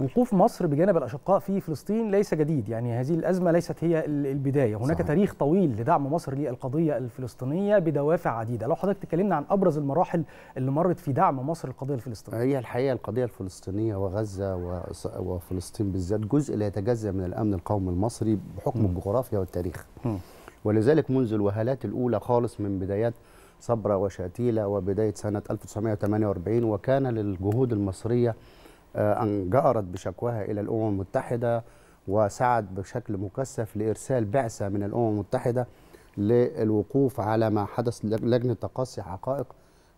وقوف مصر بجانب الأشقاء في فلسطين ليس جديد يعني هذه الأزمة ليست هي البداية هناك صحيح. تاريخ طويل لدعم مصر للقضية الفلسطينية بدوافع عديدة لو حضرتك تكلمنا عن أبرز المراحل اللي مرت في دعم مصر للقضيه الفلسطينية هي الحقيقة القضية الفلسطينية وغزة وفلسطين بالذات جزء لا يتجزأ من الأمن القومي المصري بحكم م. الجغرافيا والتاريخ م. ولذلك منذ الوهلات الأولى خالص من بدايات صبره وشاتيله وبداية سنة 1948 وكان للجهود المصرية آه، أن جأرت بشكواها إلى الأمم المتحدة وسعت بشكل مكثف لإرسال بعثة من الأمم المتحدة للوقوف على ما حدث لجنة تقصي حقائق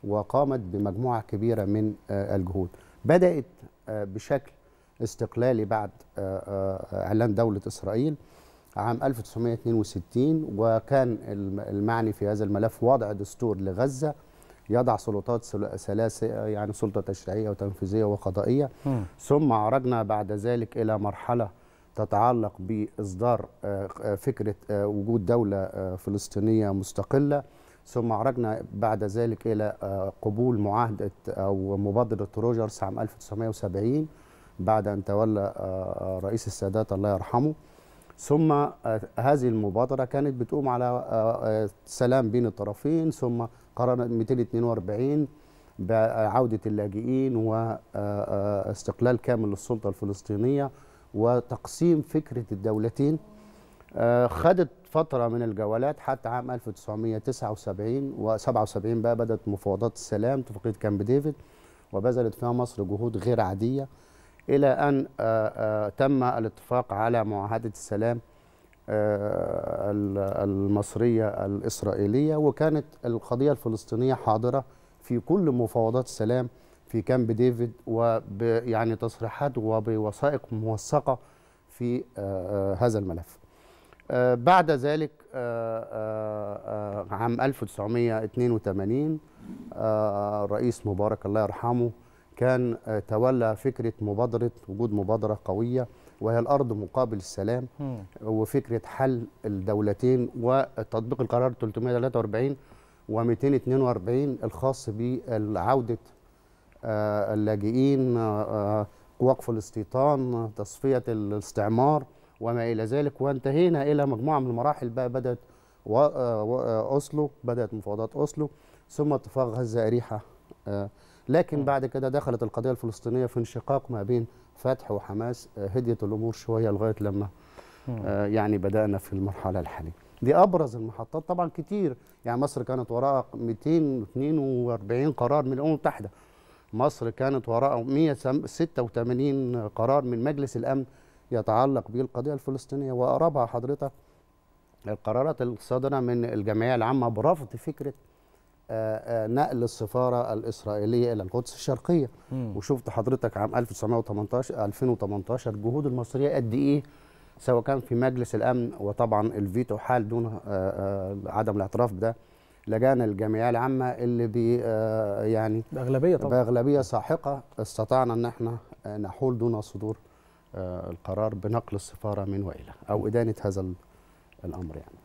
وقامت بمجموعة كبيرة من آه، الجهود بدأت آه، بشكل استقلالي بعد إعلان دولة إسرائيل عام 1962 وكان المعني في هذا الملف وضع دستور لغزة يضع سلطات ثلاثة يعني سلطه تشريعيه وتنفيذيه وقضائيه م. ثم عرجنا بعد ذلك الى مرحله تتعلق باصدار آه، آه، فكره آه، وجود دوله فلسطينيه مستقله ثم عرجنا بعد ذلك الى قبول معاهده او مبادره روجرز عام 1970 بعد ان تولى رئيس السادات الله يرحمه ثم آه، هذه المبادرة كانت بتقوم على آه، آه، سلام بين الطرفين ثم قرار 242 بعودة اللاجئين واستقلال كامل للسلطة الفلسطينية وتقسيم فكرة الدولتين خدت فترة من الجولات حتى عام 1979 و77 بقى بدأت مفاوضات السلام اتفاقية كامب ديفيد وبذلت فيها مصر جهود غير عادية إلى أن آه، آه، تم الاتفاق على معاهدة السلام آه، المصرية الإسرائيلية وكانت القضية الفلسطينية حاضرة في كل مفاوضات السلام في كامب ديفيد ويعني تصريحات وبوثائق موثقة في هذا الملف بعد ذلك عام 1982 الرئيس مبارك الله يرحمه كان آه، تولى فكرة مبادرة وجود مبادرة قوية وهي الأرض مقابل السلام وفكرة حل الدولتين وتطبيق القرار 343 و 242 الخاص بعودة آه، اللاجئين آه، وقف الاستيطان تصفية الاستعمار وما إلى ذلك وانتهينا إلى مجموعة من المراحل بقى بدأت أوسلو بدأت مفاوضات أوسلو ثم اتفاق غزة أريحة لكن بعد كده دخلت القضيه الفلسطينيه في انشقاق ما بين فتح وحماس آه، هديت الامور شويه لغايه لما آه، يعني بدانا في المرحله الحاليه دي ابرز المحطات طبعا كتير يعني مصر كانت وراء 242 قرار من الامم المتحده مصر كانت وراء 186 قرار من مجلس الامن يتعلق بالقضيه الفلسطينيه واقربها حضرتك القرارات الصادره من الجمعيه العامه برفض فكره آه، آه، نقل السفاره الاسرائيليه الى القدس الشرقيه مم. وشفت حضرتك عام 1918 2018 الجهود المصريه قد ايه سواء كان في مجلس الامن وطبعا الفيتو حال دون آه، عدم الاعتراف بده لجان الجمعيه العامه اللي بي يعني باغلبيه طبعا باغلبيه ساحقه استطعنا ان احنا نحول دون صدور القرار بنقل السفاره من والى او ادانه هذا الامر يعني